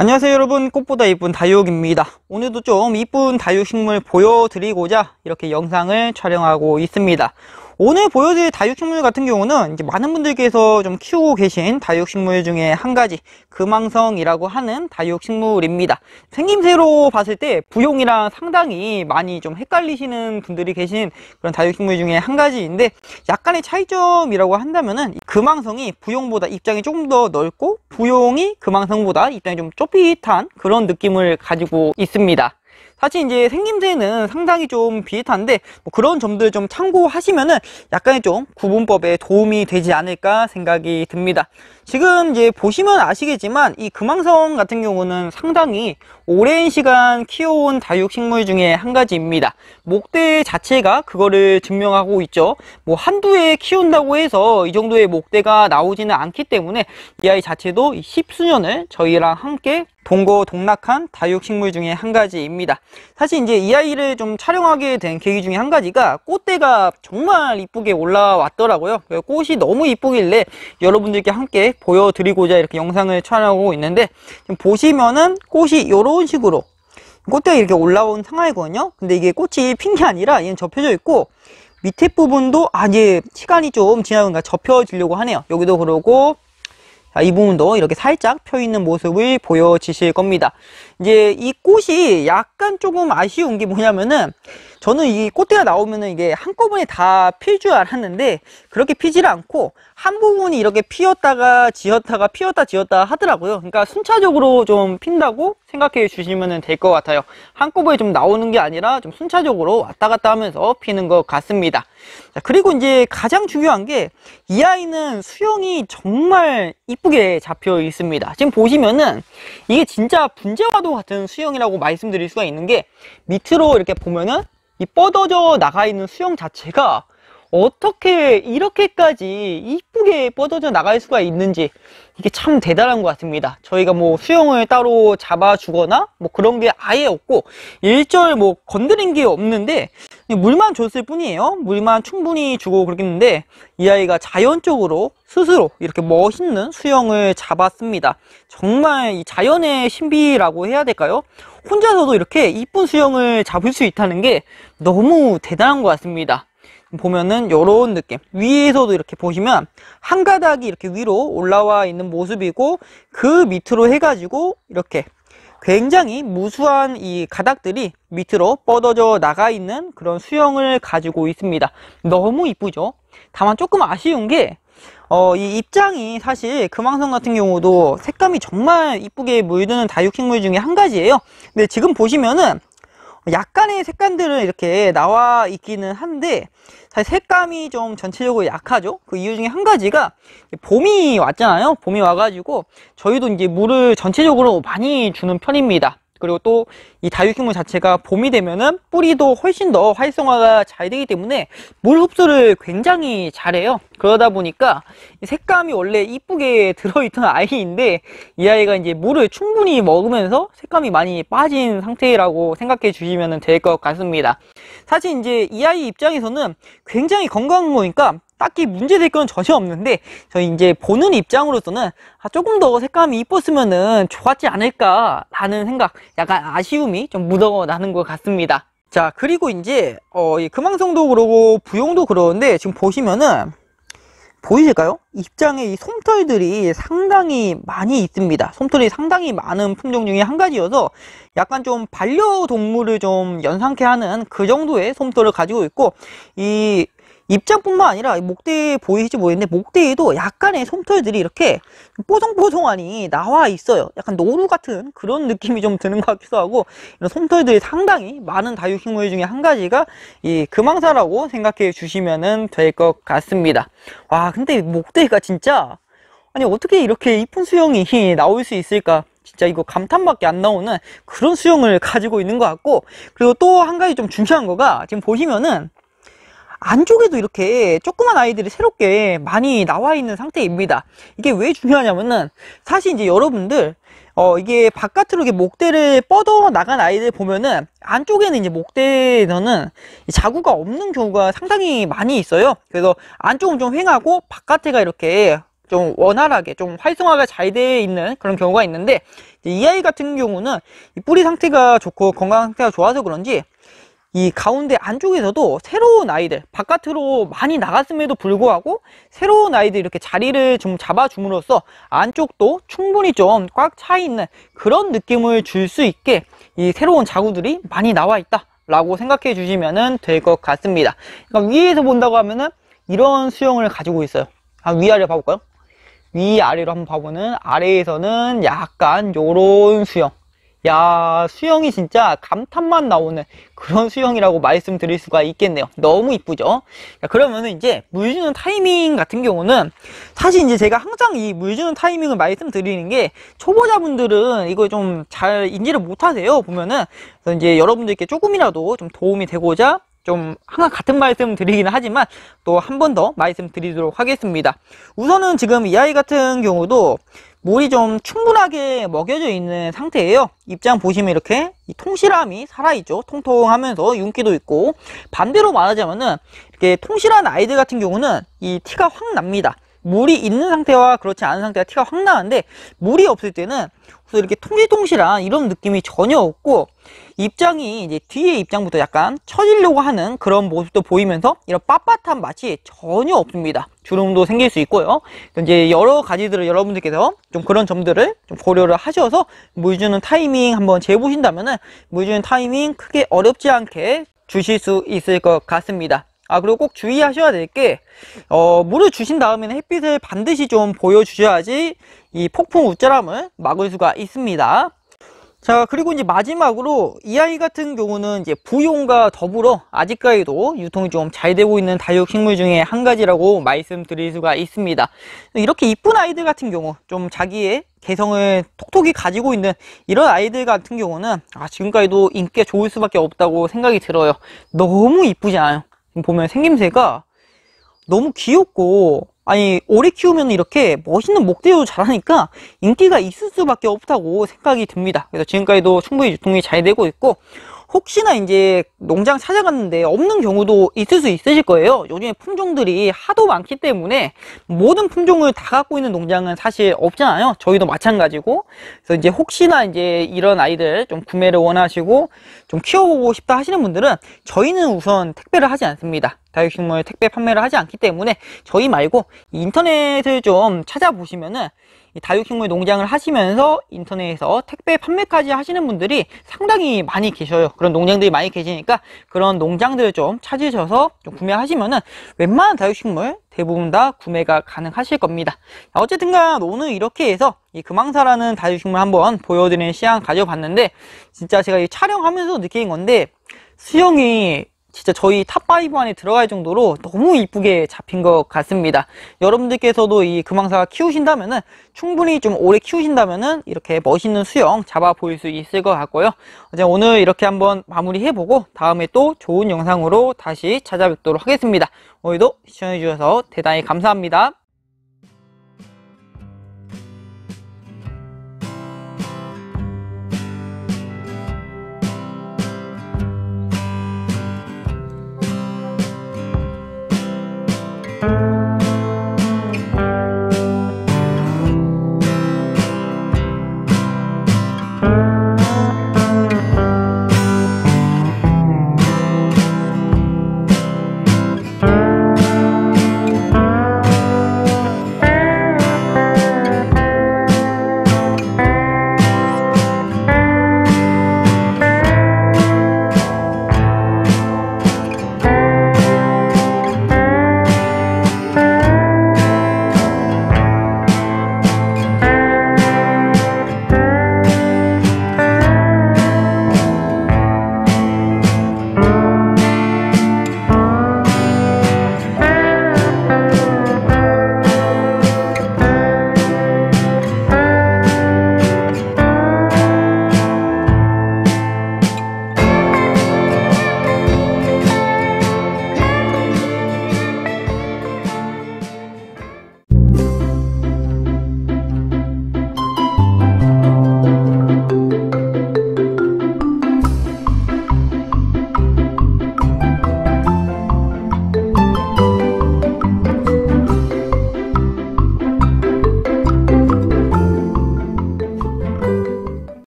안녕하세요 여러분 꽃보다 이쁜 다육입니다 오늘도 좀 이쁜 다육식물 보여드리고자 이렇게 영상을 촬영하고 있습니다 오늘 보여드릴 다육식물 같은 경우는 이제 많은 분들께서 좀 키우고 계신 다육식물 중에 한 가지 금왕성이라고 하는 다육식물입니다 생김새로 봤을 때 부용이랑 상당히 많이 좀 헷갈리시는 분들이 계신 그런 다육식물 중에 한 가지인데 약간의 차이점이라고 한다면은 금왕성이 부용보다 입장이 조금 더 넓고 부용이 금왕성보다 입장이 좀 좁핏한 그런 느낌을 가지고 있습니다 사실 이제 생김새는 상당히 좀 비슷한데 뭐 그런 점들 좀 참고하시면은 약간의 좀 구분법에 도움이 되지 않을까 생각이 듭니다. 지금 이제 보시면 아시겠지만 이 금왕성 같은 경우는 상당히 오랜 시간 키워온 다육식물 중에 한 가지입니다. 목대 자체가 그거를 증명하고 있죠. 뭐 한두 해 키운다고 해서 이 정도의 목대가 나오지는 않기 때문에 이 아이 자체도 십수년을 저희랑 함께 동거동락한 다육식물 중에 한 가지입니다. 사실 이제 이 아이를 좀 촬영하게 된 계기 중에 한 가지가 꽃대가 정말 이쁘게 올라왔더라고요 꽃이 너무 이쁘길래 여러분들께 함께 보여드리고자 이렇게 영상을 촬영하고 있는데 보시면은 꽃이 이런 식으로 꽃대가 이렇게 올라온 상황이거든요 근데 이게 꽃이 핀 게 아니라 얘는 접혀져 있고 밑에 부분도 아직 시간이 좀 지나니까 접혀지려고 하네요 여기도 그러고 자, 이 부분도 이렇게 살짝 펴 있는 모습을 보여주실 겁니다. 이제 이 꽃이 약간 조금 아쉬운 게 뭐냐면은 저는 이 꽃대가 나오면은 이게 한꺼번에 다 필 줄 알았는데 그렇게 피지를 않고 한 부분이 이렇게 피었다가 지었다가 피었다 지었다 하더라고요 그러니까 순차적으로 좀 핀다고 생각해 주시면 될 것 같아요 한꺼번에 좀 나오는 게 아니라 좀 순차적으로 왔다 갔다 하면서 피는 것 같습니다 자, 그리고 이제 가장 중요한 게 이 아이는 수영이 정말 이쁘게 잡혀 있습니다 지금 보시면은 이게 진짜 분재와도 같은 수영이라고 말씀드릴 수가 있는 게 밑으로 이렇게 보면은 이 뻗어져 나가 있는 수영 자체가 어떻게 이렇게까지 이쁘게 뻗어져 나갈 수가 있는지 이게 참 대단한 것 같습니다 저희가 뭐 수영을 따로 잡아주거나 뭐 그런 게 아예 없고 일절 뭐 건드린 게 없는데 예, 물만 줬을 뿐이에요 물만 충분히 주고 그러겠는데 이 아이가 자연적으로 스스로 이렇게 멋있는 수영을 잡았습니다 정말 이 자연의 신비라고 해야 될까요? 혼자서도 이렇게 이쁜 수영을 잡을 수 있다는 게 너무 대단한 것 같습니다 보면은 이런 느낌 위에서도 이렇게 보시면 한 가닥이 이렇게 위로 올라와 있는 모습이고 그 밑으로 해가지고 이렇게 굉장히 무수한 이 가닥들이 밑으로 뻗어져 나가 있는 그런 수형을 가지고 있습니다. 너무 이쁘죠? 다만 조금 아쉬운 게 어, 이 입장이 사실 금왕성 같은 경우도 색감이 정말 이쁘게 물드는 다육식물 중에 한 가지예요. 근데 지금 보시면은 약간의 색감들은 이렇게 나와 있기는 한데 사실 색감이 좀 전체적으로 약하죠 그 이유 중에 한 가지가 봄이 왔잖아요 봄이 와가지고 저희도 이제 물을 전체적으로 많이 주는 편입니다 그리고 또 이 다육식물 자체가 봄이 되면은 뿌리도 훨씬 더 활성화가 잘 되기 때문에 물 흡수를 굉장히 잘해요 그러다 보니까 색감이 원래 이쁘게 들어있던 아이인데 이 아이가 이제 물을 충분히 먹으면서 색감이 많이 빠진 상태라고 생각해 주시면 될 것 같습니다 사실 이제 이 아이 입장에서는 굉장히 건강한 거니까 딱히 문제될 건 전혀 없는데 저희 이제 보는 입장으로서는 아, 조금 더 색감이 이뻤으면 좋았지 않을까라는 생각 약간 아쉬움이 좀 묻어나는 것 같습니다 자 그리고 이제 어, 이 금왕성도 그러고 부용도 그러는데 지금 보시면은 보이실까요? 입장에 이 솜털들이 상당히 많이 있습니다. 솜털이 상당히 많은 품종 중에 한 가지여서 약간 좀 반려동물을 좀 연상케 하는 그 정도의 솜털을 가지고 있고 이 입장뿐만 아니라 목대 보이실지 모르겠는데 목대에도 약간의 솜털들이 이렇게 뽀송뽀송하니 나와 있어요 약간 노루 같은 그런 느낌이 좀 드는 것 같기도 하고 이런 솜털들이 상당히 많은 다육식물 중에 한 가지가 이 금황사라고 생각해 주시면 될 것 같습니다 와 근데 목대가 진짜 아니 어떻게 이렇게 이쁜 수영이 나올 수 있을까 진짜 이거 감탄밖에 안 나오는 그런 수영을 가지고 있는 것 같고 그리고 또 한 가지 좀 중요한 거가 지금 보시면은 안쪽에도 이렇게 조그만 아이들이 새롭게 많이 나와 있는 상태입니다 이게 왜 중요하냐면은 사실 이제 여러분들 어 이게 바깥으로 이게 렇 목대를 뻗어 나간 아이들 보면은 안쪽에는 이제 목대에서는 자구가 없는 경우가 상당히 많이 있어요 그래서 안쪽은 좀휑하고 바깥에가 이렇게 좀 원활하게 좀 활성화가 잘 돼 있는 그런 경우가 있는데 이 아이 같은 경우는 뿌리 상태가 좋고 건강 상태가 좋아서 그런지 이 가운데 안쪽에서도 새로운 아이들 바깥으로 많이 나갔음에도 불구하고 새로운 아이들 이렇게 자리를 좀 잡아줌으로써 안쪽도 충분히 좀 꽉 차 있는 그런 느낌을 줄 수 있게 이 새로운 자구들이 많이 나와 있다 라고 생각해 주시면 될 것 같습니다 그러니까 위에서 본다고 하면은 이런 수형을 가지고 있어요 아, 위아래 봐볼까요? 위아래로 한번 봐보는 아래에서는 약간 요런 수형 야 수영이 진짜 감탄만 나오는 그런 수영이라고 말씀드릴 수가 있겠네요 너무 이쁘죠 그러면은 이제 물 주는 타이밍 같은 경우는 사실 이제 제가 항상 이물 주는 타이밍을 말씀드리는 게 초보자분들은 이거 좀 잘 인지를 못하세요 보면은 그래서 이제 여러분들께 조금이라도 좀 도움이 되고자 좀 항상 같은 말씀 드리기는 하지만 또 한 번 더 말씀드리도록 하겠습니다 우선은 지금 이 아이 같은 경우도 물이 좀 충분하게 먹여져 있는 상태예요 입장 보시면 이렇게 통실함이 살아있죠 통통하면서 윤기도 있고 반대로 말하자면은 이렇게 통실한 아이들 같은 경우는 이 티가 확 납니다 물이 있는 상태와 그렇지 않은 상태가 티가 확 나는데 물이 없을 때는 이렇게 통실통실한 이런 느낌이 전혀 없고 입장이 이제 뒤에 입장부터 약간 처지려고 하는 그런 모습도 보이면서 이런 빳빳한 맛이 전혀 없습니다. 주름도 생길 수 있고요. 이제 여러 가지들을 여러분들께서 좀 그런 점들을 좀 고려를 하셔서 물주는 타이밍 한번 재보신다면은 물주는 타이밍 크게 어렵지 않게 주실 수 있을 것 같습니다. 아 그리고 꼭 주의하셔야 될게 어, 물을 주신 다음에는 햇빛을 반드시 좀 보여주셔야지 이 폭풍 웃자람을 막을 수가 있습니다. 자 그리고 이제 마지막으로 이 아이 같은 경우는 이제 부용과 더불어 아직까지도 유통이 좀 잘 되고 있는 다육식물 중에 한 가지라고 말씀드릴 수가 있습니다 이렇게 이쁜 아이들 같은 경우 좀 자기의 개성을 톡톡히 가지고 있는 이런 아이들 같은 경우는 아 지금까지도 인기가 좋을 수밖에 없다고 생각이 들어요 너무 이쁘지 않아요 보면 생김새가 너무 귀엽고 아니 오래 키우면 이렇게 멋있는 목대도 잘하니까 인기가 있을 수밖에 없다고 생각이 듭니다. 그래서 지금까지도 충분히 유통이 잘 되고 있고 혹시나 이제 농장 찾아갔는데 없는 경우도 있을 수 있으실 거예요 요즘에 품종들이 하도 많기 때문에 모든 품종을 다 갖고 있는 농장은 사실 없잖아요 저희도 마찬가지고 그래서 이제 혹시나 이제 이런 아이들 좀 구매를 원하시고 좀 키워보고 싶다 하시는 분들은 저희는 우선 택배를 하지 않습니다 다육식물 택배 판매를 하지 않기 때문에 저희 말고 인터넷을 좀 찾아보시면은 다육식물 농장을 하시면서 인터넷에서 택배 판매까지 하시는 분들이 상당히 많이 계셔요. 그런 농장들이 많이 계시니까 그런 농장들을 좀 찾으셔서 좀 구매하시면은 웬만한 다육식물 대부분 다 구매가 가능하실 겁니다. 어쨌든간 오늘 이렇게 해서 이 금황사라는 다육식물 한번 보여드리는 시간 가져봤는데 진짜 제가 이 촬영하면서 느낀 건데 수영이 진짜 저희 탑5 안에 들어갈 정도로 너무 이쁘게 잡힌 것 같습니다 여러분들께서도 이 금왕사가 키우신다면은 충분히 좀 오래 키우신다면은 이렇게 멋있는 수영 잡아 보일 수 있을 것 같고요 이제 오늘 이렇게 한번 마무리 해보고 다음에 또 좋은 영상으로 다시 찾아뵙도록 하겠습니다 오늘도 시청해주셔서 대단히 감사합니다